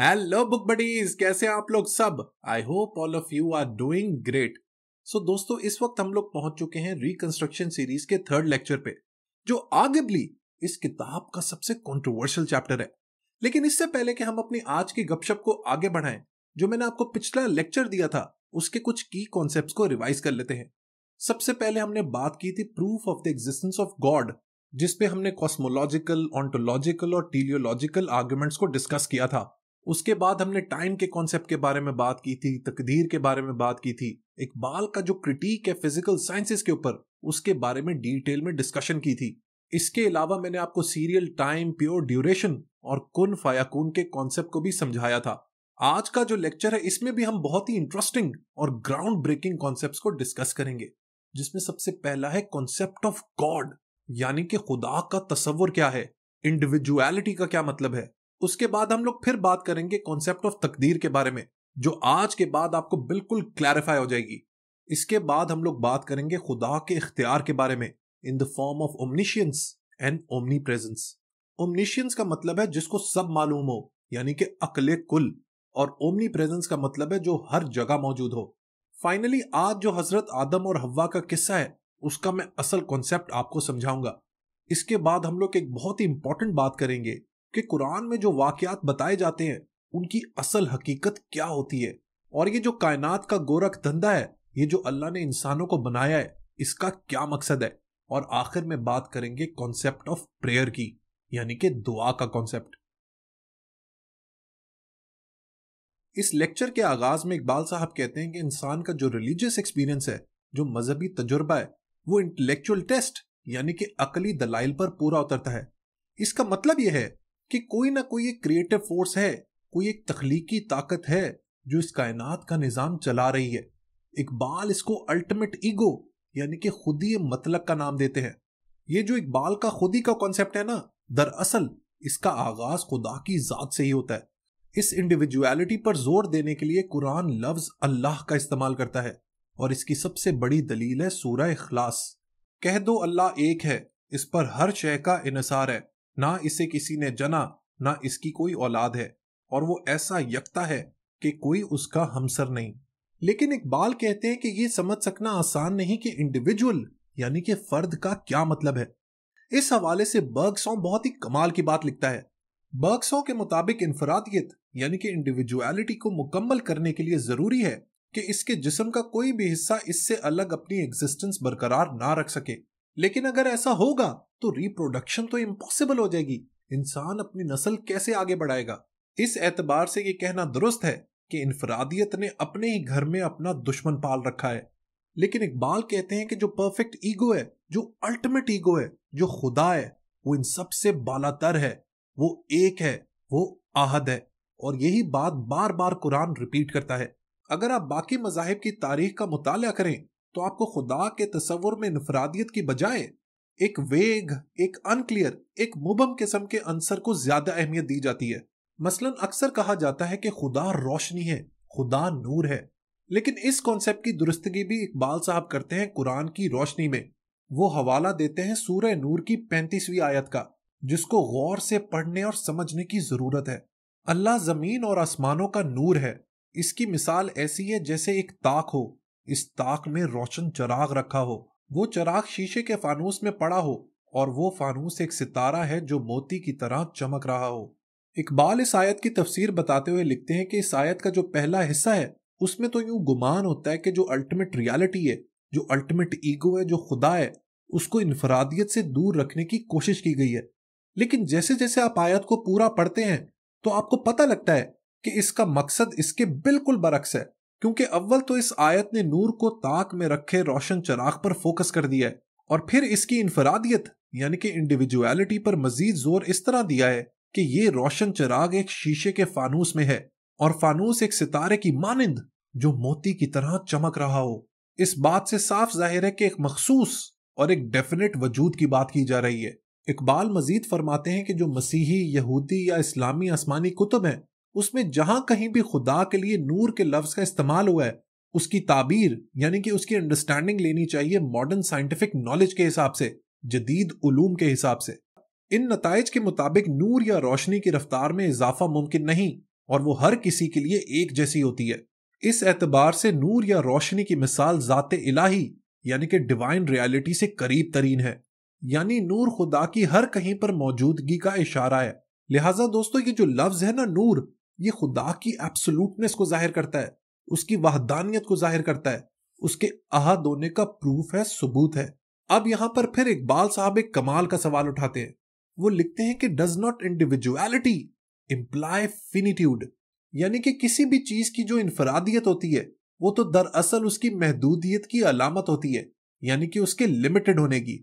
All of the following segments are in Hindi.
हेलो बुक बडीज कैसे आप लोग सब I hope all of you are doing great so दोस्तों इस वक्त हम लोग पहुंच चुके हैं रिकंस्ट्रक्शन सीरीज के थर्ड लेक्चर पे जो आगेबली इस किताब का सबसे कंट्रोवर्शियल चैप्टर है लेकिन इससे पहले कि हम अपनी आज की गपशप को आगे बढ़ाएं जो मैंने आपको पिछला लेक्चर दिया था उसके कुछ की कॉन्सेप्ट को रिवाइज कर लेते हैं सबसे पहले हमने बात की थी proof of the existence of God जिसपे हमने कॉस्मोलॉजिकल ऑन्टोलॉजिकल और टीलियोलॉजिकल आर्ग्यूमेंट्स को डिस्कस किया था उसके बाद हमने टाइम के कॉन्सेप्ट के बारे में बात की थी तकदीर के बारे में बात की थी इकबाल का जो क्रिटिक है फिजिकल साइंसेस के ऊपर उसके बारे में डिटेल में डिस्कशन की थी इसके अलावा मैंने आपको सीरियल टाइम प्योर ड्यूरेशन और कुन फायाकून के कॉन्सेप्ट को भी समझाया था आज का जो लेक्चर है इसमें भी हम बहुत ही इंटरेस्टिंग और ग्राउंड ब्रेकिंग कॉन्सेप्ट को डिस्कस करेंगे जिसमें सबसे पहला है कॉन्सेप्ट ऑफ गॉड यानी कि खुदा का तस्वर क्या है इंडिविजुअलिटी का क्या मतलब है उसके बाद हम लोग फिर बात करेंगे कॉन्सेप्ट ऑफ तकदीर के बारे में जो आज के बाद आपको बिल्कुल क्लैरिफाई हो जाएगी इसके बाद हम लोग बात करेंगे खुदा के इख्तियार के बारे में in the form of omniscience and omnipresence omniscience का मतलब है जिसको सब मालूम हो यानी कि अकले कुल और ओमनी प्रेजेंस का मतलब है जो हर जगह मौजूद हो फाइनली आज जो हजरत आदम और हवा का किस्सा है उसका मैं असल कॉन्सेप्ट आपको समझाऊंगा इसके बाद हम लोग एक बहुत ही इंपॉर्टेंट बात करेंगे कि कुरान में जो वाकयात बताए जाते हैं उनकी असल हकीकत क्या होती है और ये जो कायनात का गोरख धंधा है ये जो अल्लाह ने इंसानों को बनाया है इसका क्या मकसद है और आखिर में बात करेंगे कॉन्सेप्ट ऑफ प्रेयर की यानी कि दुआ का कॉन्सेप्ट इस लेक्चर के आगाज में इकबाल साहब कहते हैं कि इंसान का जो रिलीजियस एक्सपीरियंस है जो मजहबी तजुर्बा है वो इंटेलेक्चुअल टेस्ट यानी कि अकली दलाइल पर पूरा उतरता है इसका मतलब यह है कि कोई ना कोई एक क्रिएटिव फोर्स है कोई एक तखलीकी ताकत है जो इस कायनात का निज़ाम चला रही है इकबाल इसको अल्टीमेट ईगो यानी कि खुद ही मतलब का नाम देते हैं ये जो इकबाल का खुद ही का कॉन्सेप्ट है ना दरअसल इसका आगाज खुदा की जात से ही होता है इस इंडिविजुअलिटी पर जोर देने के लिए कुरान लफ्ज अल्लाह का इस्तेमाल करता है और इसकी सबसे बड़ी दलील है सूरह इखलास कह दो अल्लाह एक है इस पर हर शय का इनसार है ना इसे किसी ने जना ना इसकी कोई औलाद है और वो ऐसा यकता है कि कोई उसका हमसर नहीं लेकिन इकबाल कहते हैं कि ये समझ सकना आसान नहीं कि इंडिविजुअल यानी कि फर्द का क्या मतलब है इस हवाले से बर्गसॉ बहुत ही कमाल की बात लिखता है बर्गसॉ के मुताबिक इनफरादियत यानी कि इंडिविजुअलिटी को मुकम्मल करने के लिए ज़रूरी है कि इसके जिस्म का कोई भी हिस्सा इससे अलग अपनी एग्जिस्टेंस बरकरार ना रख सके लेकिन अगर ऐसा होगा तो रिप्रोडक्शन तो इम्पॉसिबल हो जाएगी इंसान अपनी नस्ल कैसे आगे बढ़ाएगा इस एतबार से ये कहना दुरुस्त है कि इनफरादियत ने अपने ही घर में अपना दुश्मन पाल रखा है लेकिन इकबाल कहते हैं कि जो परफेक्ट ईगो है जो अल्टीमेट ईगो है जो खुदा है वो इन सबसे बालातर है वो एक है वो आहद है और यही बात बार बार कुरान रिपीट करता है अगर आप बाकी मजाहिब की तारीख का मुताल करें तो आपको खुदा के तस्वर में नफरादियत की बजाय एक वेग एक अनक्लियर एक मुबम किस्म के अंसर को ज्यादा अहमियत दी जाती है मसलन अक्सर कहा जाता है कि खुदा रोशनी है खुदा नूर है लेकिन इस कॉन्सेप्ट की दुरुस्तगी भी इकबाल साहब करते हैं कुरान की रोशनी में वो हवाला देते हैं सूर्य नूर की पैंतीसवीं आयत का जिसको गौर से पढ़ने और समझने की जरूरत है अल्लाह जमीन और आसमानों का नूर है इसकी मिसाल ऐसी है जैसे एक ताक हो इस ताक में रोशन चराग रखा हो वो चराग शीशे के फानूस में पड़ा हो और वो फानूस एक सितारा है जो मोती की तरह चमक रहा हो इकबाल इस आयत की तफसीर बताते हुए लिखते हैं कि इस आयत का जो पहला हिस्सा है उसमें तो यूं गुमान होता है कि जो अल्टीमेट रियलिटी है जो अल्टीमेट ईगो है जो खुदा है उसको इनफरादियत से दूर रखने की कोशिश की गई है लेकिन जैसे जैसे आप आयत को पूरा पढ़ते हैं तो आपको पता लगता है कि इसका मकसद इसके बिल्कुल बरक्स है क्योंकि अव्वल तो इस आयत ने नूर को ताक में रखे रोशन चराग पर फोकस कर दिया है और फिर इसकी इनफरादियत यानी कि इंडिविजुअलिटी पर मजीद जोर इस तरह दिया है कि ये रोशन चराग एक शीशे के फानूस में है और फानूस एक सितारे की मानिंद जो मोती की तरह चमक रहा हो इस बात से साफ जाहिर है कि एक मखसूस और एक डेफिनेट वजूद की बात की जा रही है इकबाल मजीद फरमाते हैं कि जो मसीही यहूदी या इस्लामी आसमानी कुतुब हैं उसमें जहां कहीं भी खुदा के लिए नूर के लफ्ज का इस्तेमाल हुआ है उसकी ताबीर यानी कि उसकी अंडरस्टैंडिंग लेनी चाहिए मॉडर्न साइंटिफिक नॉलेज के हिसाब से जदीद उलूम के हिसाब से इन नतज के मुताबिक नूर या रोशनी की रफ्तार में इजाफा मुमकिन नहीं और वो हर किसी के लिए एक जैसी होती है इस एतबार से नूर या रोशनी की मिसाल जाते इलाही यानी कि डिवाइन रियलिटी से करीब तरीन है यानी नूर खुदा की हर कहीं पर मौजूदगी का इशारा है लिहाजा दोस्तों ये जो लफ्ज है ना नूर ये खुदा की एब्सोलूटनेस को जाहिर करता है उसकी वाहदानियत को जाहिर करता है उसके अहद होने का प्रूफ है सबूत है अब यहां पर फिर इकबाल साहब एक कमाल का सवाल उठाते हैं वो लिखते हैं कि does not individuality imply finitude यानी कि किसी भी चीज की जो इंफरादियत होती है वो तो दरअसल उसकी महदूदियत की अलामत होती है यानी कि उसके लिमिटेड होने की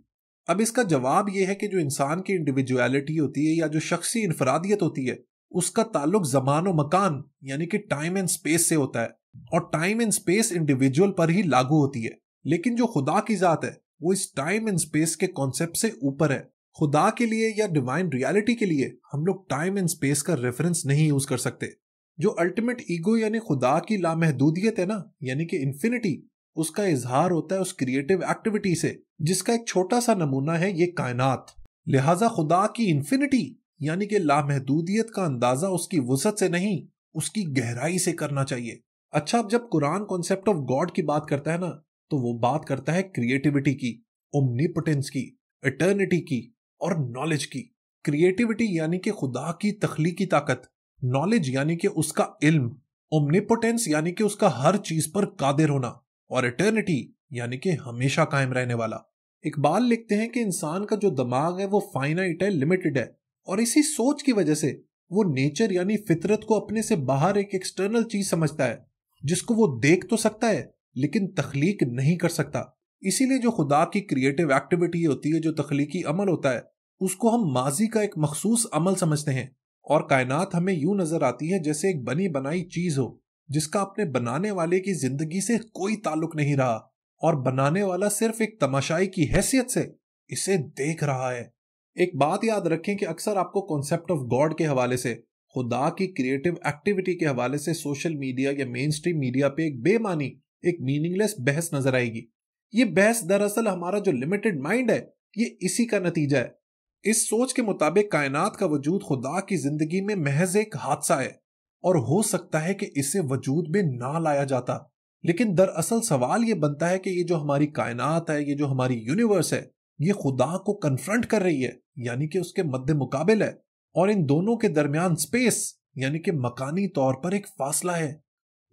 अब इसका जवाब यह है कि जो इंसान की इंडिविजुअलिटी होती है या जो शख्सी इंफरादियत होती है उसका ताल्लुक जमान मकान यानी कि टाइम एंड स्पेस से होता है और टाइम एंड स्पेस इंडिविजुअल पर ही लागू होती है लेकिन जो खुदा की जात है वो इस टाइम एंड स्पेस के कॉन्सेप्ट से ऊपर है खुदा के लिए या डिवाइन रियलिटी के लिए हम लोग टाइम एंड स्पेस का रेफरेंस नहीं यूज कर सकते जो अल्टीमेट ईगो यानी खुदा की लामहदूदियत है ना यानी कि इन्फिनिटी उसका इजहार होता है उस क्रिएटिव एक्टिविटी से जिसका एक छोटा सा नमूना है ये कायनात लिहाजा खुदा की इन्फिनिटी यानी कि लामहदूदियत का अंदाजा उसकी वसत से नहीं उसकी गहराई से करना चाहिए अच्छा अब जब कुरान कॉन्सेप्ट ऑफ गॉड की बात करता है ना तो वो बात करता है क्रिएटिविटी की ओमनीपोटेंस की इटर्निटी की और नॉलेज की क्रिएटिविटी यानी कि खुदा की तखलीकी ताकत नॉलेज यानी कि उसका इल्म ओमनीपोटेंस यानी कि उसका हर चीज पर कादिर होना और इटर्निटी यानी कि हमेशा कायम रहने वाला इकबाल लिखते हैं कि इंसान का जो दिमाग है वो फाइनाइट है लिमिटेड है और इसी सोच की वजह से वो नेचर यानी फितरत को अपने से बाहर एक एक्सटर्नल चीज समझता है जिसको वो देख तो सकता है लेकिन तख्लीक नहीं कर सकता इसीलिए जो खुदा की क्रिएटिव एक्टिविटी होती है जो तखलीकी अमल होता है उसको हम माजी का एक मखसूस अमल समझते हैं और कायनात हमें यूं नजर आती है जैसे एक बनी बनाई चीज हो जिसका अपने बनाने वाले की जिंदगी से कोई ताल्लुक नहीं रहा और बनाने वाला सिर्फ एक तमाशाई की हैसियत से इसे देख रहा है एक बात याद रखें कि अक्सर आपको कॉन्सेप्ट ऑफ गॉड के हवाले से खुदा की क्रिएटिव एक्टिविटी के हवाले से सोशल मीडिया या मेन स्ट्रीम मीडिया पे एक बेमानी एक मीनिंगलेस बहस नजर आएगी ये बहस दरअसल हमारा जो लिमिटेड माइंड है ये इसी का नतीजा है इस सोच के मुताबिक कायनात का वजूद खुदा की जिंदगी में महज एक हादसा है और हो सकता है कि इसे वजूद में ना लाया जाता लेकिन दरअसल सवाल ये बनता है कि ये जो हमारी कायनात है ये जो हमारी यूनिवर्स है ये खुदा को कन्फ्रंट कर रही है यानी कि उसके मध्य मुकाबले है और इन दोनों के दरमियान स्पेस यानी कि मकानी तौर पर एक फासला है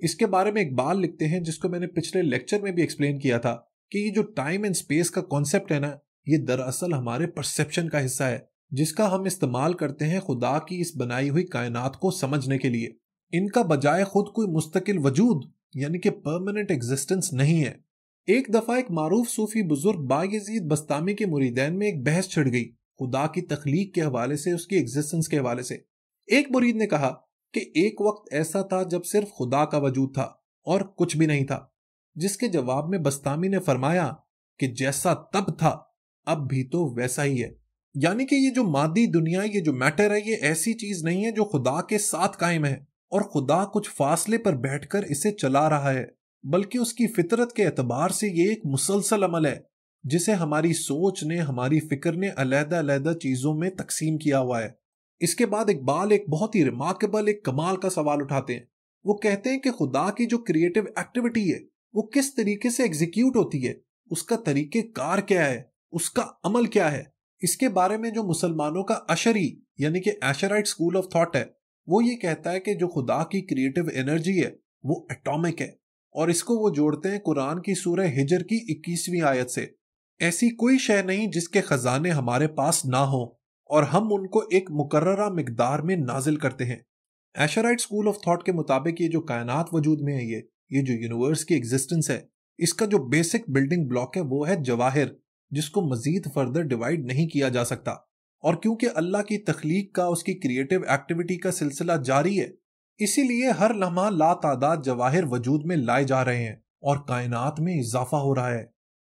इसके बारे में एक बाल लिखते हैं जिसको मैंने पिछले लेक्चर में भी एक्सप्लेन किया था कि ये जो टाइम एंड स्पेस का कॉन्सेप्ट है ना ये दरअसल हमारे परसेप्शन का हिस्सा है जिसका हम इस्तेमाल करते हैं खुदा की इस बनाई हुई कायनात को समझने के लिए इनका बजाय खुद कोई मुस्तकिल वजूद यानी कि परमानेंट एग्जिस्टेंस नहीं है एक दफा एक मारूफ सूफी बुजुर्ग बायजीद बस्तामी के मुरीदैन में एक बहस छिड़ गई खुदा की तखलीक के हवाले से उसकी एग्जिस्टेंस के हवाले से एक मुरीद ने कहा कि एक वक्त ऐसा था जब सिर्फ खुदा का वजूद था और कुछ भी नहीं था जिसके जवाब में बस्तामी ने फरमाया कि जैसा तब था अब भी तो वैसा ही है यानी कि ये जो मादी दुनिया ये जो मैटर है ये ऐसी चीज नहीं है जो खुदा के साथ कायम है और खुदा कुछ फासले पर बैठकर इसे चला रहा है बल्कि उसकी फितरत के एतबार से ये एक मुसलसल अमल है जिसे हमारी सोच ने हमारी फिक्र ने अलहदा अलहदा चीज़ों में तकसीम किया हुआ है इसके बाद इकबाल एक बहुत ही रिमार्केबल एक कमाल का सवाल उठाते हैं वो कहते हैं कि खुदा की जो क्रिएटिव एक्टिविटी है वो किस तरीके से एग्जीक्यूट होती है उसका तरीके कार क्या है उसका अमल क्या है इसके बारे में जो मुसलमानों का अशरी यानी कि एशराइट स्कूल ऑफ थॉट है वो ये कहता है कि जो खुदा की क्रिएटिव एनर्जी है वो एटॉमिक है और इसको वो जोड़ते हैं कुरान की सूरह हिजर की इक्कीसवीं आयत से ऐसी कोई शय नहीं जिसके खजाने हमारे पास ना हो और हम उनको एक मुकर्रा मकदार में नाजिल करते हैं एशराइट स्कूल ऑफ थॉट के मुताबिक ये जो कायनात वजूद में है ये ये जो यूनिवर्स की एग्जिस्टेंस है इसका जो बेसिक बिल्डिंग ब्लॉक है वो है जवाहिर जिसको मजीद फर्दर डिवाइड नहीं किया जा सकता और क्योंकि अल्लाह की तख्लीक का उसकी क्रिएटिव एक्टिविटी का सिलसिला जारी है इसीलिए हर लम्हा तादाद जवाहिर वजूद में लाए जा रहे हैं और कायनात में इजाफा हो रहा है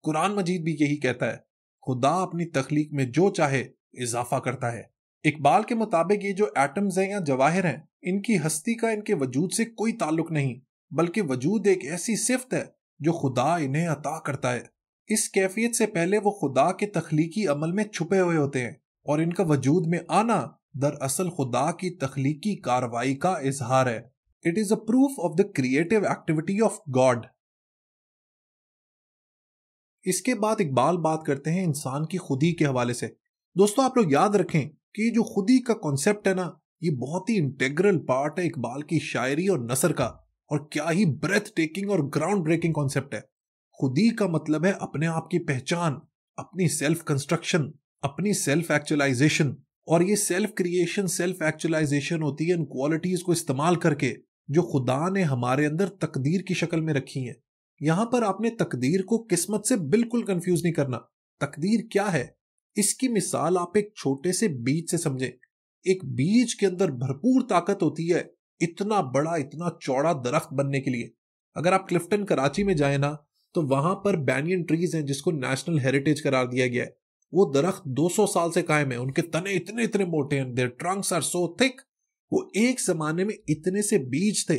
कुरान मजीद भी यही कहता है खुदा अपनी तख्लीक में जो चाहे इजाफा करता है इकबाल के मुताबिक ये जो एटम्स हैं या जवाहिर हैं इनकी हस्ती का इनके वजूद से कोई ताल्लुक नहीं बल्कि वजूद एक ऐसी सिफत है जो खुदा इन्हें अता करता है इस कैफियत से पहले वो खुदा के तख्लीकी अमल में छुपे हुए होते हैं और इनका वजूद में आना दरअसल खुदा की तख्लीकी कार्रवाई का इजहार है it is a proof of the creative activity of God इसके बाद इकबाल बात करते हैं इंसान की खुदी के हवाले से दोस्तों आप लोग याद रखें कि जो खुदी का कॉन्सेप्ट है ना ये बहुत ही इंटेग्रल पार्ट है इकबाल की शायरी और नसर का और क्या ही ब्रेथ टेकिंग और ग्राउंड ब्रेकिंग कॉन्सेप्ट है खुदी का मतलब है अपने आप की पहचान अपनी सेल्फ कंस्ट्रक्शन अपनी सेल्फ एक्चुअलाइजेशन और ये सेल्फ क्रिएशन सेल्फ एक्चुअलाइजेशन होती है इन क्वालिटीज़ को इस्तेमाल करके जो खुदा ने हमारे अंदर तकदीर की शक्ल में रखी है यहाँ पर आपने तकदीर को किस्मत से बिल्कुल कंफ्यूज नहीं करना तकदीर क्या है इसकी मिसाल आप एक छोटे से बीज से समझें एक बीज के अंदर भरपूर ताकत होती है इतना बड़ा इतना चौड़ा दरख्त बनने के लिए अगर आप क्लिफ्टन कराची में जाए ना तो वहां पर बैनियन ट्रीज हैं जिसको नेशनल हेरिटेज करार दिया गया है वो दरख्त 200 साल से कायम है उनके तने इतने इतने मोटे हैं their trunks are so thick वो एक जमाने में इतने से बीज थे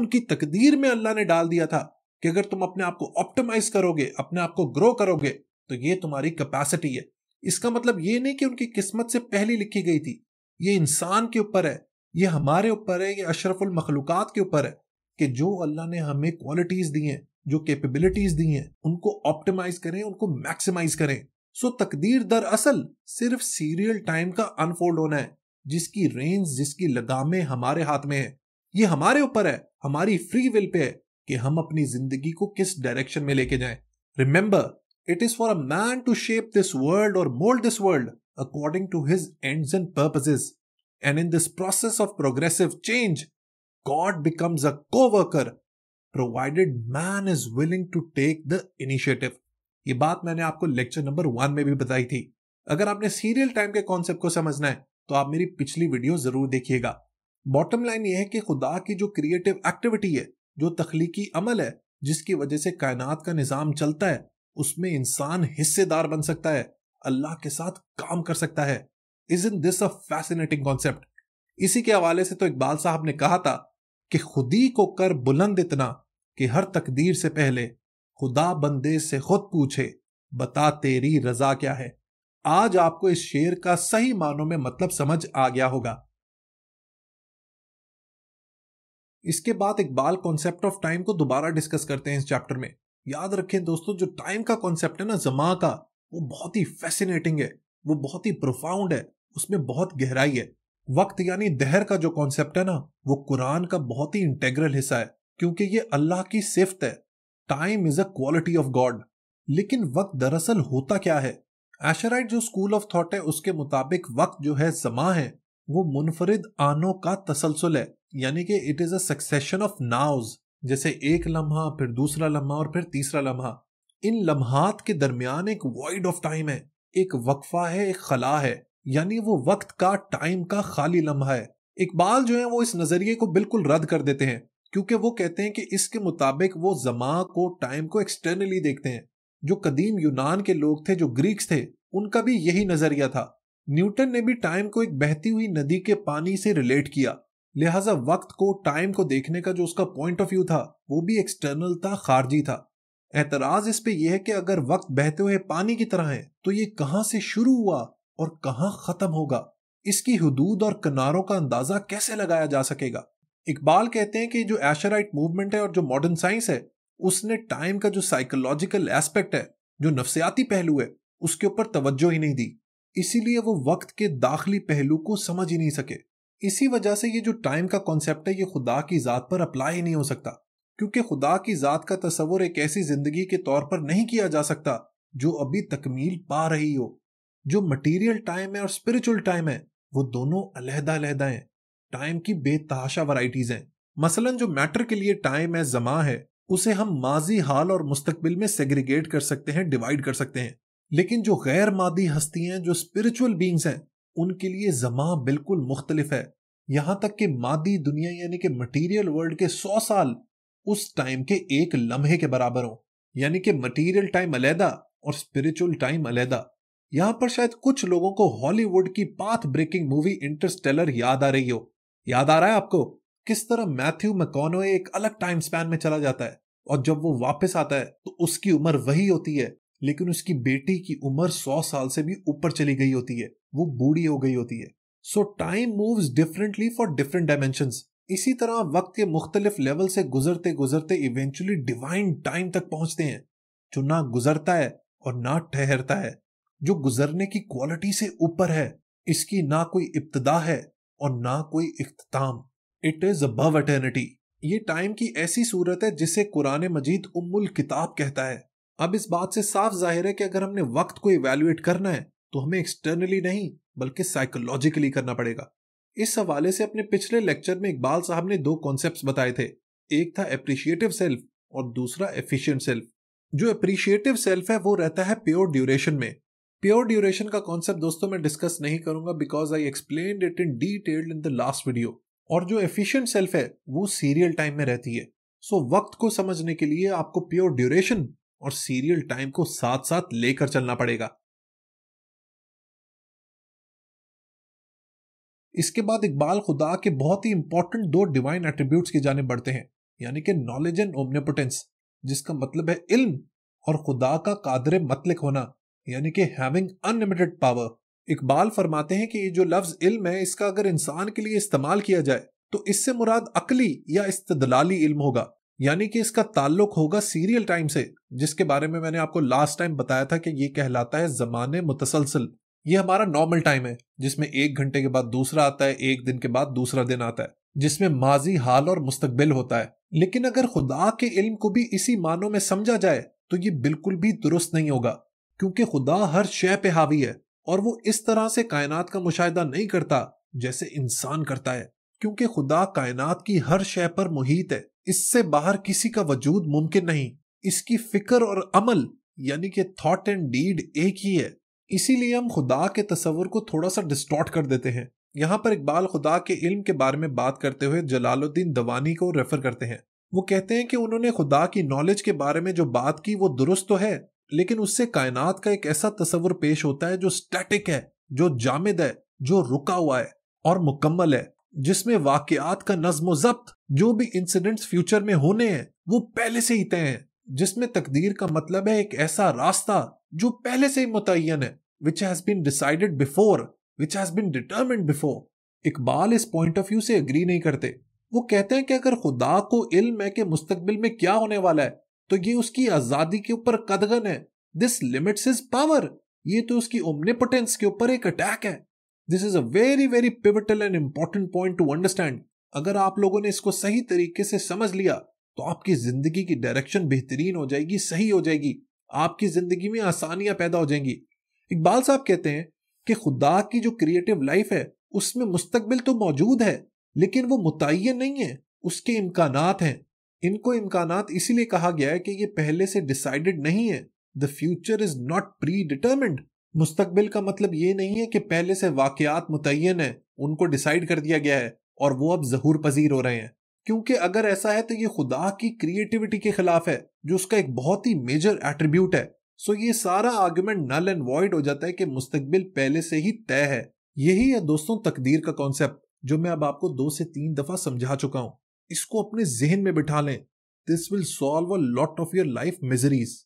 उनकी तकदीर में अल्लाह ने डाल दिया था कि अगर तुम अपने आप को ऑप्टिमाइज करोगे अपने आप को ग्रो करोगे तो ये तुम्हारी कैपेसिटी है इसका मतलब ये नहीं कि उनकी किस्मत से पहली लिखी गई थी ये इंसान के ऊपर है ये हमारे ऊपर है ये अशरफुल मखलूकत के ऊपर है कि जो अल्लाह ने हमें क्वालिटीज दी हैं जो कैपेबिलिटीज दी हैं उनको ऑप्टिमाइज करें उनको मैक्सिमाइज करें सो तकदीर दरअसल सिर्फ सीरियल टाइम का अनफोल्ड होना है जिसकी रेंज जिसकी लगामें हमारे हाथ में है ये हमारे ऊपर है हमारी फ्री विल पे है कि हम अपनी जिंदगी को किस डायरेक्शन में लेके जाएं remember it is for a man to shape this world और mould this world according to his ends and purposes and in this process of progressive change God becomes a coworker provided man is willing to take the initiative ये बात मैंने आपको लेक्चर नंबर वन में भी बताई थी अगर आपने सीरियल टाइम के कॉन्सेप्ट को समझना है तो आप मेरी पिछली वीडियो जरूर देखिएगा बॉटम लाइन यह है कि खुदा की जो क्रिएटिव एक्टिविटी है जो तख्लीकी अमल है जिसकी वजह से कायनात का निज़ाम चलता है उसमें इंसान हिस्सेदार बन सकता है अल्लाह के साथ काम कर सकता है isn't this a fascinating concept इसी के हवाले से तो इकबाल साहब ने कहा था कि खुदी को कर बुलंद इतना कि हर तकदीर से पहले खुदा बंदे से खुद पूछे बता तेरी रजा क्या है आज आपको इस शेर का सही मानों में मतलब समझ आ गया होगा इसके बाद इकबाल कॉन्सेप्ट ऑफ टाइम को दोबारा डिस्कस करते हैं इस चैप्टर में याद रखें दोस्तों जो टाइम का कॉन्सेप्ट है ना जमा का वो बहुत ही फैसिनेटिंग है वो बहुत ही प्रोफाउंड है उसमें बहुत गहराई है वक्त यानी दहर का जो कॉन्सेप्ट है ना वो कुरान का बहुत ही इंटेग्रल हिस्सा है क्योंकि ये अल्लाह की सिफत है time is a quality of God लेकिन वक्त दरअसल होता क्या है एशराइट जो स्कूल ऑफ थॉट है उसके मुताबिक वक्त जो है जमा है वो मुनफरिद आनों का तसलसल है यानी कि it is a succession of nows जैसे एक लम्हा फिर दूसरा लम्हा और फिर तीसरा लम्हा इन लम्हात के दरमियान एक वाइड ऑफ टाइम है एक वक्फा है एक खला है यानी वो वक्त का टाइम का खाली लम्हा है इकबाल जो है वो इस नजरिए को बिल्कुल रद्द कर देते हैं क्योंकि वो कहते हैं कि इसके मुताबिक वो जमा को टाइम को एक्सटर्नली देखते हैं जो कदीम यूनान के लोग थे जो ग्रीक्स थे उनका भी यही नजरिया था न्यूटन ने भी टाइम को एक बहती हुई नदी के पानी से रिलेट किया लिहाजा वक्त को टाइम को देखने का जो उसका पॉइंट ऑफ व्यू था वो भी एक्सटर्नल था खारजी था एतराज इस पे यह है कि अगर वक्त बहते हुए पानी की तरह है तो ये कहाँ से शुरू हुआ और कहाँ खत्म होगा इसकी हदूद और किनारों का अंदाजा कैसे लगाया जा सकेगा इकबाल कहते हैं कि जो एशराइट मूवमेंट है और जो मॉडर्न साइंस है उसने टाइम का जो साइकोलॉजिकल एस्पेक्ट है जो नफसियाती पहलू है उसके ऊपर तवज्जो ही नहीं दी इसीलिए वो वक्त के दाखिली पहलू को समझ ही नहीं सके इसी वजह से ये जो टाइम का कॉन्सेप्ट है ये खुदा की ज़ात पर अप्लाई नहीं हो सकता क्योंकि खुदा की ज़ात का तस्वर एक ऐसी ज़िंदगी के तौर पर नहीं किया जा सकता जो अभी तकमील पा रही हो जो मटीरियल टाइम है और स्पिरिचुअल टाइम है वो दोनों अलहदा अलहदा हैं टाइम की बेतहाशा वराइटीज हैं मसलन जो मैटर के लिए टाइम है जमा है उसे हम माजी हाल और मुस्तकबिल में सेग्रीगेट कर सकते हैं डिवाइड कर सकते हैं लेकिन जो गैर मादी हस्ती हैं जो स्पिरिचुअल बींग्स हैं उनके लिए जमा बिल्कुल मुख्तलिफ है यहाँ तक कि मादी दुनिया यानी कि मटीरियल वर्ल्ड के सौ साल उस टाइम के एक लम्हे के बराबर हो यानी कि मटीरियल टाइम अलहदा और स्पिरिचुअल टाइम अलहदा यहाँ पर शायद कुछ लोगों को हॉलीवुड की पाथ ब्रेकिंग मूवी इंटरस्टेलर याद आ रही हो याद आ रहा है आपको किस तरह मैथ्यू मैकोनो एक अलग टाइम स्पैन में चला जाता है और जब वो वापस आता है तो उसकी उम्र वही होती है लेकिन उसकी बेटी की उम्र सौ साल से भी ऊपर चली गई होती है वो बूढ़ी हो गई होती है so time move differently for different dimension इसी तरह वक्त के मुख्तलिफ लेवल से गुजरते गुजरते इवेंचुअली डिवाइन टाइम तक पहुंचते हैं जो ना गुजरता है और ना ठहरता है जो गुजरने की क्वालिटी से ऊपर है इसकी ना कोई इब्तदा है और ना कोई इख्ताम इट इज अबव अटर्निटी ये टाइम की ऐसी सूरत है जिसे कुरान मजीद उम्मुल किताब कहता है अब इस बात से साफ जाहिर है कि अगर हमने वक्त को इवेल्युएट करना है तो हमें एक्सटर्नली नहीं बल्कि साइकोलॉजिकली करना पड़ेगा इस हवाले से अपने पिछले लेक्चर में इकबाल साहब ने दो कॉन्सेप्ट बताए थे एक था अप्रिशिएटिव सेल्फ और दूसरा एफिशिएंट सेल्फ जो अप्रिशिएटिव सेल्फ है वो रहता है प्योर ड्यूरेशन में प्योर ड्यूरेशन का कॉन्सेप्ट दोस्तों मैं डिस्कस नहीं करूंगा because I explain it in detailed in the last video और जो एफिशिएंट सेल्फ है वो सीरियल टाइम में रहती है सो so, वक्त को समझने के लिए आपको प्योर ड्यूरेशन और सीरियल टाइम को साथ साथ लेकर चलना पड़ेगा इसके बाद इकबाल खुदा के बहुत ही इंपॉर्टेंट दो डिवाइन एट्रीब्यूट्स की जाने बढ़ते हैं यानी कि नॉलेज एंड ओमनेपोटेंस जिसका मतलब है इल्म और खुदा का कादर मतलिक होना यानी कि हैविंग अनलिमिटेड पावर इकबाल फरमाते हैं कि ये जो लफ्ज इल्म है इसका अगर इंसान के लिए इस्तेमाल किया जाए तो इससे मुराद अकली या इस्तदलाली इल्म होगा यानी कि इसका ताल्लुक होगा सीरियल टाइम से जिसके बारे में मैंने आपको लास्ट टाइम बताया था कि ये कहलाता है जमाने मुतसलसल ये हमारा नॉर्मल टाइम है जिसमें एक घंटे के बाद दूसरा आता है एक दिन के बाद दूसरा दिन आता है जिसमें माजी हाल और मुस्तबिल होता है लेकिन अगर खुदा के इल्म को भी इसी मानों में समझा जाए तो ये बिल्कुल भी दुरुस्त नहीं होगा क्योंकि खुदा हर शय पे हावी है और वो इस तरह से कायनात का मुशाहिदा नहीं करता जैसे इंसान करता है क्योंकि खुदा कायनात की हर शय पर मुहित है इससे बाहर किसी का वजूद मुमकिन नहीं इसकी फिक्र और अमल यानी कि थॉट एंड डीड एक ही है इसीलिए हम खुदा के तस्वर को थोड़ा सा डिस्टॉर्ट कर देते हैं यहाँ पर इकबाल खुदा के इल्म के बारे में बात करते हुए जलालुद्दीन दवानी को रेफर करते हैं वो कहते हैं कि उन्होंने खुदा की नॉलेज के बारे में जो बात की वो दुरुस्त तो है लेकिन उससे कायनात का एक ऐसा तस्वर पेश होता है जो स्टैटिक है जो जामिद है जो रुका हुआ है और मुकम्मल है जिसमें वाकयात का नज्म जब्त जो भी इंसिडेंट्स फ्यूचर में होने हैं वो पहले से ही तय हैं जिसमें तकदीर का मतलब है एक ऐसा रास्ता जो पहले से ही मुतन है which has been decided before which has been determined before Iqbal इस पॉइंट ऑफ व्यू से अग्री नहीं करते वो कहते हैं कि अगर खुदा को इल्म है कि मुस्तबिल में क्या होने वाला है तो ये उसकी आजादी के ऊपर कदगन है दिस लिमिट्स हिज पावर ये तो उसकी ओमनिपोटेंस के ऊपर एक अटैक है this is a very very pivotal and important point to understand अगर आप लोगों ने इसको सही तरीके से समझ लिया तो आपकी जिंदगी की डायरेक्शन बेहतरीन हो जाएगी सही हो जाएगी आपकी जिंदगी में आसानियां पैदा हो जाएंगी इकबाल साहब कहते हैं कि खुदा की जो क्रिएटिव लाइफ है उसमें मुस्तकबिल तो मौजूद है लेकिन वो मुतन नहीं है उसके इम्कान हैं इनको इम्कान इसीलिए कहा गया है कि ये पहले से डिसाइडेड नहीं है the future is not predetermined मुस्तकबिल का मतलब ये नहीं है कि पहले से वाकयात मुतन है उनको डिसाइड कर दिया गया है और वो अब जहूर पजीर हो रहे हैं क्योंकि अगर ऐसा है तो ये खुदा की क्रिएटिविटी के खिलाफ है जो उसका एक बहुत ही मेजर एट्रीब्यूट है सो ये सारा आर्ग्यूमेंट नल एंड वॉइड हो जाता है कि मुस्तकबिल पहले से ही तय है यही है दोस्तों तकदीर का कॉन्सेप्ट जो मैं अब आपको दो से तीन दफा समझा चुका हूँ इसको अपने जहन में बिठा लें this will solve a lot of your life miseries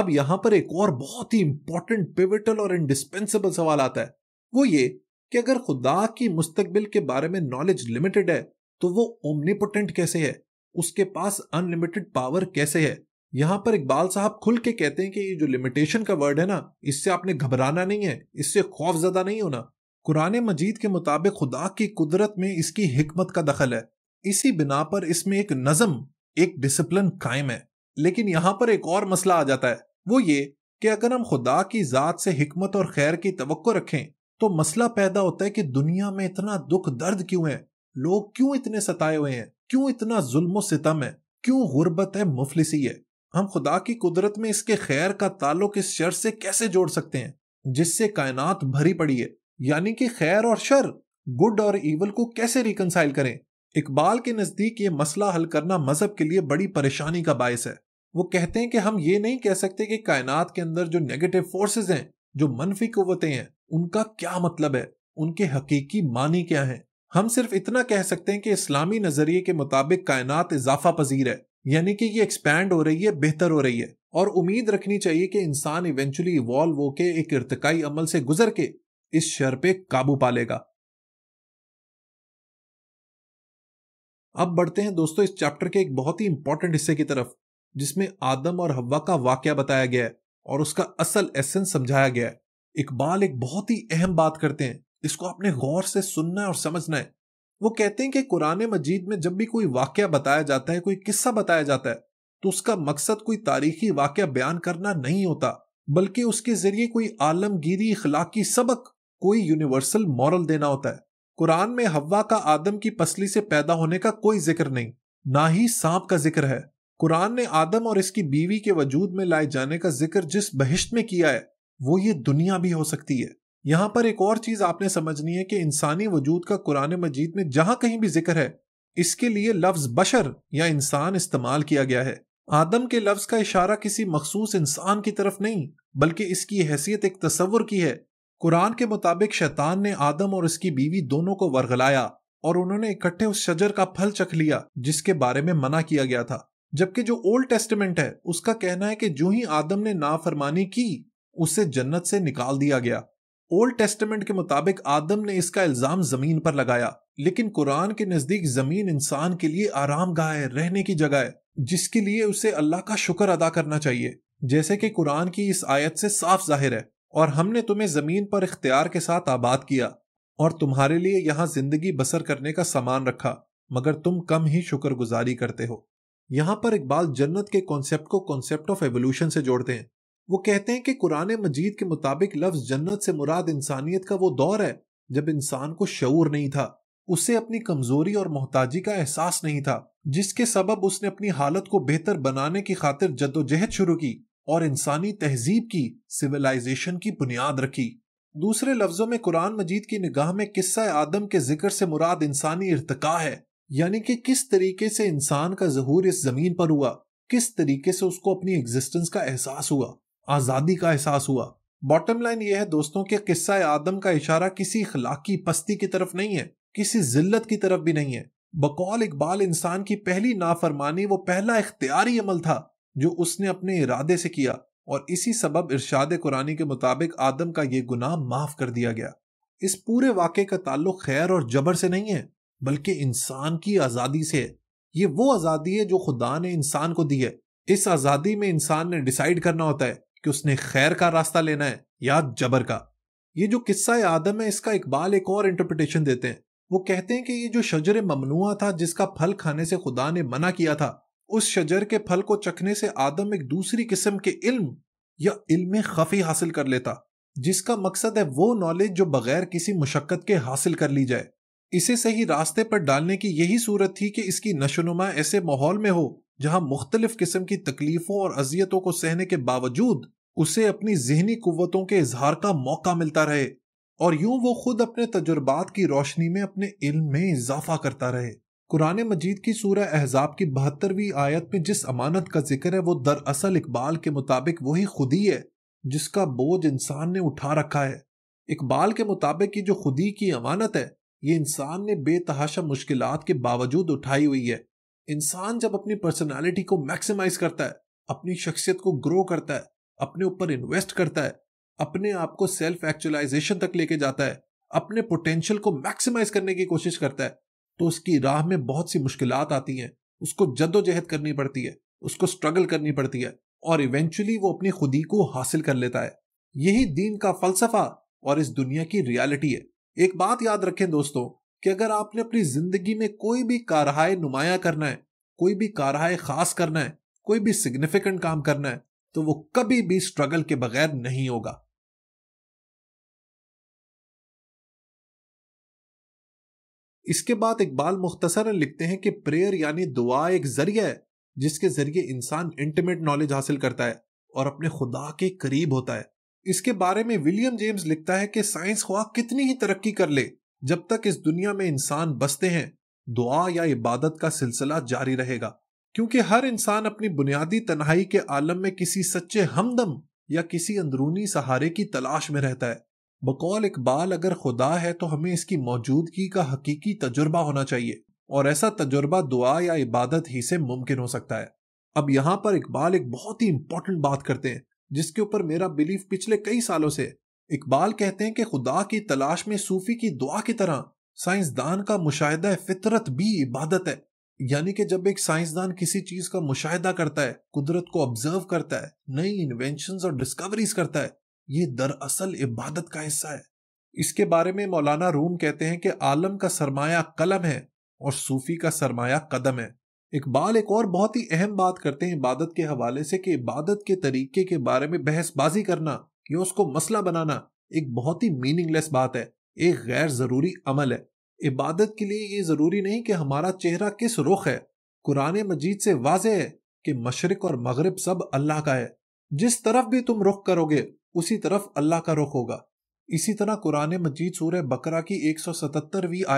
अब यहां पर एक और बहुत ही इंपॉर्टेंट पिविटल और इंडिस्पेंसेबल सवाल आता है वो ये कि अगर खुदा की मुस्तकबिल के बारे में नॉलेज लिमिटेड है तो वो ओमनीपोटेंट कैसे है उसके पास अनलिमिटेड पावर कैसे है यहां पर इकबाल साहब खुल के कहते हैं कि ये जो लिमिटेशन का वर्ड है ना इससे आपने घबराना नहीं है इससे खौफ ज्यादा नहीं होना कुरान मजीद के मुताबिक खुदा की कुदरत में इसकी हिकमत का दखल है इसी बिना पर इसमें एक नजम एक डिसिप्लिन कायम है लेकिन यहां पर एक और मसला आ जाता है वो ये कि अगर हम खुदा की ज़ात से हिकमत और खैर की तो रखें तो मसला पैदा होता है कि दुनिया में इतना दुख दर्द क्यों है लोग क्यों इतने सताए हुए हैं क्यों इतना जुल्म सितम है क्यों गुर्बत है मुफलिसी है हम खुदा की कुदरत में इसके खैर का ताल्लुक इस शर से कैसे जोड़ सकते हैं जिससे कायनात भरी पड़ी है यानी कि खैर और शर गुड और इवल को कैसे रिकनसाइल करें इकबाल के नज़दीक ये मसला हल करना मज़हब के लिए बड़ी परेशानी का बायस है वो कहते हैं कि हम ये नहीं कह सकते कि कायनात के अंदर जो नेगेटिव फोर्सेस हैं जो मनफी कुतें हैं उनका क्या मतलब है उनके हकीकी मानी क्या है हम सिर्फ इतना कह सकते हैं कि इस्लामी नज़रिए के मुताबिक कायनात इजाफा पजीर है यानी कि ये एक्सपैंड हो रही है बेहतर हो रही है और उम्मीद रखनी चाहिए कि इंसान इवेंचुअली इवॉल्व होके एक इरतकई अमल से गुजर के इस शर पे काबू पा लेगा अब बढ़ते हैं दोस्तों इस चैप्टर के एक बहुत ही इंपॉर्टेंट हिस्से की तरफ जिसमें आदम और हवा का वाक्य बताया गया है और उसका असल एसेंस समझाया गया है इकबाल एक बहुत ही अहम बात करते हैं इसको आपने गौर से सुनना है और समझना है वो कहते हैं कि कुरान मजीद में जब भी कोई वाक्य बताया जाता है कोई किस्सा बताया जाता है तो उसका मकसद कोई तारीखी वाक्य बयान करना नहीं होता बल्कि उसके जरिए कोई आलमगीरी इखलाकी सबक कोई यूनिवर्सल मॉरल देना होता है कुरान में हवा का आदम की पसली से पैदा होने का कोई जिक्र नहीं ना ही सांप का जिक्र है कुरान ने आदम और इसकी बीवी के वजूद में लाए जाने का जिक्र जिस बहिश्त में किया है वो ये दुनिया भी हो सकती है यहाँ पर एक और चीज आपने समझनी है कि इंसानी वजूद का कुरान मजीद में जहां कहीं भी जिक्र है इसके लिए लफ्ज बशर या इंसान इस्तेमाल किया गया है आदम के लफ्ज का इशारा किसी मखसूस इंसान की तरफ नहीं बल्कि इसकी हैसियत एक तस्वुर की है कुरान के मुताबिक शैतान ने आदम और उसकी बीवी दोनों को वरगलाया और उन्होंने इकट्ठे उस शजर का फल चख लिया जिसके बारे में मना किया गया था जबकि जो ओल्ड टेस्टमेंट है उसका कहना है कि जो ही आदम ने नाफरमानी की उसे जन्नत से निकाल दिया गया ओल्ड टेस्टमेंट के मुताबिक आदम ने इसका इल्जाम जमीन पर लगाया लेकिन कुरान के नजदीक जमीन इंसान के लिए आराम गाह है रहने की जगह है जिसके लिए उसे अल्लाह का शुक्र अदा करना चाहिए जैसे कि कुरान की इस आयत से साफ जाहिर है और हमने तुम्हें जमीन पर इख्तियार के साथ आबाद किया और तुम्हारे लिए यहां जिंदगी बसर करने का सामान रखा मगर तुम कम ही शुक्रगुजारी करते हो यहां पर इकबाल जन्नत के कॉन्सेप्ट को कॉन्सेप्ट ऑफ एवोल्यूशन से जोड़ते हैं वो कहते हैं कि कुरान मजीद के मुताबिक लफ्ज जन्नत से मुराद इंसानियत का वो दौर है जब इंसान को शऊर नहीं था उसे अपनी कमजोरी और मोहताजी का एहसास नहीं था जिसके सबब उसने अपनी हालत को बेहतर बनाने की खातिर जद्दोजहद शुरू की और इंसानी तहजीब की सिविलाइजेशन की बुनियाद रखी दूसरे लफ्जों में कुरान मजीद की निगाह में किस्सा आदम के जिक्र से मुराद इंसानी इरतका है यानी कि किस तरीके से इंसान का जहूर इस जमीन पर हुआ किस तरीके से उसको अपनी एग्जिस्टेंस का एहसास हुआ आज़ादी का एहसास हुआ बॉटम लाइन यह है दोस्तों कि किस्सा आदम का इशारा किसी इखलाकी पस्ती की तरफ नहीं है किसी जिल्लत की तरफ भी नहीं है बकौल इकबाल इंसान की पहली नाफरमानी वो पहला इख्तियारी अमल था जो उसने अपने इरादे से किया और इसी सबब इरशाद कुरानी के मुताबिक आदम का यह गुनाह माफ कर दिया गया इस पूरे वाक़े का ताल्लुक खैर और जबर से नहीं है बल्कि इंसान की आज़ादी से है ये वो आज़ादी है जो खुदा ने इंसान को दी है इस आज़ादी में इंसान ने डिसाइड करना होता है कि उसने खैर का रास्ता लेना है या जबर का ये जो किस्सा आदम है इसका इकबाल एक और इंटरप्रिटेशन देते हैं वो कहते हैं कि ये जो शजर ममनुआ था जिसका फल खाने से खुदा ने मना किया था उस शजर के फल को चखने से आदम एक दूसरी किस्म के इल्म या इल्म खफी हासिल कर लेता जिसका मकसद है वो नॉलेज जो बगैर किसी मुशक्क़त के हासिल कर ली जाए इसे सही रास्ते पर डालने की यही सूरत थी कि इसकी नशोनुमा ऐसे माहौल में हो जहां मुख्तलिफ किस्म की तकलीफों और अजियतों को सहने के बावजूद उसे अपनी जहनी कुतों के इजहार का मौका मिलता रहे और यूं वो खुद अपने तजुर्बात की रोशनी में अपने इल्म में इजाफा करता रहे कुरान मजीद की सूरह एहजाब की बहत्तरवीं आयत में जिस अमानत का जिक्र है वो दरअसल इकबाल के मुताबिक वही खुदी है जिसका बोझ इंसान ने उठा रखा है इकबाल के मुताबिक ये जो खुदी की अमानत है ये इंसान ने बेतहाशा मुश्किल के बावजूद उठाई हुई है इंसान जब अपनी पर्सनैलिटी को मैक्सिमाइज करता है अपनी शख्सियत को ग्रो करता है अपने ऊपर इन्वेस्ट करता है अपने आप को सेल्फ एक्चुअलाइजेशन तक लेके जाता है अपने पोटेंशियल को मैक्सिमाइज करने की कोशिश करता है तो उसकी राह में बहुत सी मुश्किल आती हैं उसको जद्दोजहद करनी पड़ती है उसको स्ट्रगल करनी पड़ती है और इवेंचुअली वो अपनी खुदी को हासिल कर लेता है यही दीन का फलसफा और इस दुनिया की रियलिटी है एक बात याद रखें दोस्तों कि अगर आपने अपनी जिंदगी में कोई भी कारहाय नुमाया करना है कोई भी कारहाय खास करना है कोई भी सिग्निफिकेंट काम करना है तो वो कभी भी स्ट्रगल के बगैर नहीं होगा इसके बाद इकबाल मुख्तसर लिखते हैं कि प्रेयर यानी दुआ एक जरिया है जिसके जरिए इंसान इंटीमेट नॉलेज हासिल करता है और अपने खुदा के करीब होता है इसके बारे में विलियम जेम्स लिखता है कि साइंस ख्वा कितनी ही तरक्की कर ले जब तक इस दुनिया में इंसान बसते हैं दुआ या इबादत का सिलसिला जारी रहेगा क्योंकि हर इंसान अपनी बुनियादी तनहाई के आलम में किसी सच्चे हमदम या किसी अंदरूनी सहारे की तलाश में रहता है बकौल इकबाल अगर खुदा है तो हमें इसकी मौजूदगी का हकीकी तजुर्बा होना चाहिए और ऐसा तजुर्बा दुआ या इबादत ही से मुमकिन हो सकता है अब यहाँ पर इकबाल एक बहुत ही इंपॉर्टेंट बात करते हैं जिसके ऊपर मेरा बिलीफ पिछले कई सालों से इकबाल कहते हैं कि खुदा की तलाश में सूफी की दुआ की तरह साइंसदान का मुशाह फितरत भी इबादत है यानी कि जब एक साइंसदान किसी चीज का मुशाह करता है कुदरत को ऑब्जर्व करता है नई इन्वेंशन और डिस्कवरीज करता है ये दरअसल इबादत का हिस्सा है इसके बारे में मौलाना रूम कहते हैं कि आलम का सरमाया कलम है और सूफी का सरमाया कदम है इकबाल एक और बहुत ही अहम बात करते हैं इबादत के हवाले से कि इबादत के तरीके के बारे में बहसबाजी करना या उसको मसला बनाना एक बहुत ही मीनिंगलेस बात है एक गैर ज़रूरी अमल है इबादत के लिए ये ज़रूरी नहीं कि हमारा चेहरा किस रुख है कुरान मजीद से वाज है कि मशरक और मगरब सब अल्लाह का है जिस तरफ भी तुम रुख करोगे उसी तरफ अल्लाह का रुख होगा इसी तरह कुरान मजीद सूर बकरा की एक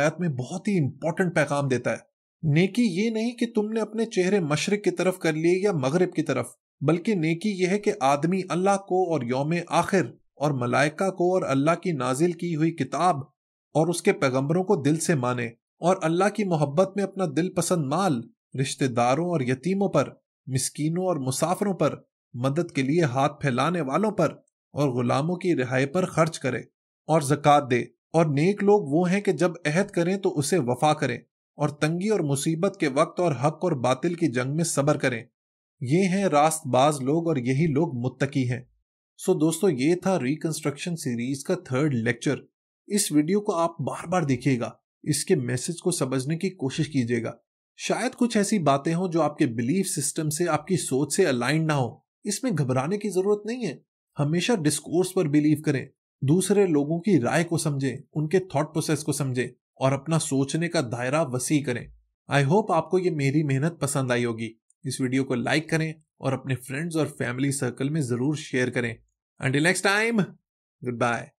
आयत में बहुत ही इंपॉर्टेंट पैगाम देता है नेकी ये नहीं कि तुमने अपने चेहरे मशरक की तरफ कर लिए या मगरब की तरफ बल्कि नेकी यह है कि आदमी अल्लाह को और योम आखिर और मलाइका को और अल्लाह की नाजिल की हुई किताब और उसके पैगम्बरों को दिल से माने और अल्लाह की मोहब्बत में अपना दिल पसंद माल रिश्तेदारों और यतीमों पर मिसकीनों और मुसाफरों पर मदद के लिए हाथ फैलाने वालों पर और गुलामों की रिहाई पर खर्च करे और जक़ात दे और नेक लोग वो हैं कि जब अहद करें तो उसे वफा करें और तंगी और मुसीबत के वक्त और हक और बातिल की जंग में सब्र करें ये हैं रास्तबाज लोग और यही लोग मुत्तकी हैं सो दोस्तों ये था रिकंस्ट्रक्शन सीरीज का थर्ड लेक्चर इस वीडियो को आप बार बार देखिएगा इसके मैसेज को समझने की कोशिश कीजिएगा शायद कुछ ऐसी बातें हों जो आपके बिलीफ सिस्टम से आपकी सोच से अलाइन ना हो इसमें घबराने की जरूरत नहीं है हमेशा डिस्कोर्स पर बिलीव करें दूसरे लोगों की राय को समझें उनके थॉट प्रोसेस को समझें और अपना सोचने का दायरा वसी करें आई होप आपको ये मेरी मेहनत पसंद आई होगी इस वीडियो को लाइक करें और अपने फ्रेंड्स और फैमिली सर्कल में जरूर शेयर करें until next time good bye